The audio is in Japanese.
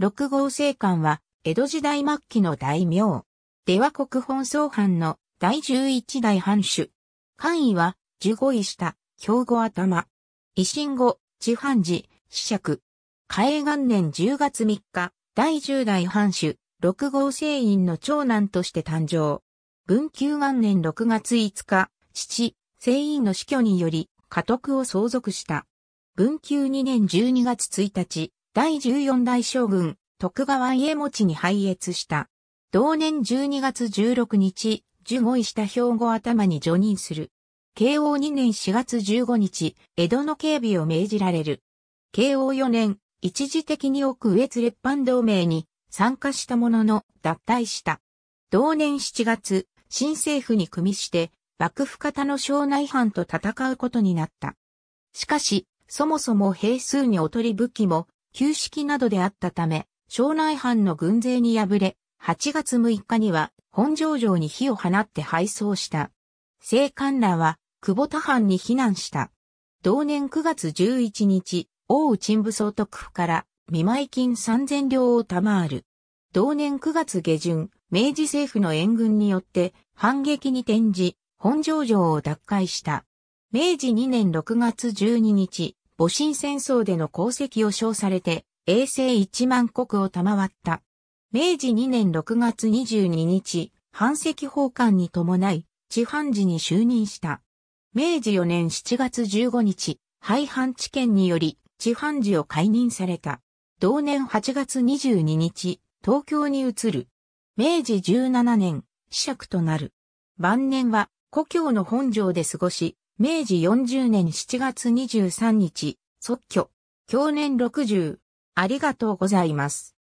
六号政官は、江戸時代末期の大名。では国本総藩の第十一代藩主。官位は、十五位下、兵庫頭。維新後、地藩寺、子爵。開元年十月三日、第十代藩主、六号聖院の長男として誕生。文久元年六月五日、父、聖院の死去により、家督を相続した。文久二年十二月一日、第十四代将軍、徳川家持ちに拝謁した。同年12月16日、受護した兵庫頭に除任する。慶応2年4月15日、江戸の警備を命じられる。慶応4年、一時的に奥上津列藩同盟に参加したものの脱退した。同年7月、新政府に組みして、幕府方の庄内藩と戦うことになった。しかし、そもそも兵数に劣り武器も、旧式などであったため、庄内藩の軍勢に敗れ、8月6日には本城城に火を放って敗走した。聖官らは久保田藩に避難した。同年9月11日、大内武総督府から見舞金3000両を賜る。同年9月下旬、明治政府の援軍によって反撃に転じ、本城城を奪回した。明治2年6月12日、戊辰戦争での功績を称されて、衛星1万国を賜った。明治2年6月22日、半石奉還に伴い、地判寺に就任した。明治4年7月15日、廃藩置県により、地判寺を解任された。同年8月22日、東京に移る。明治17年、死釈となる。晩年は、故郷の本庄で過ごし、明治40年7月23日、即居。享年60、ありがとうございます。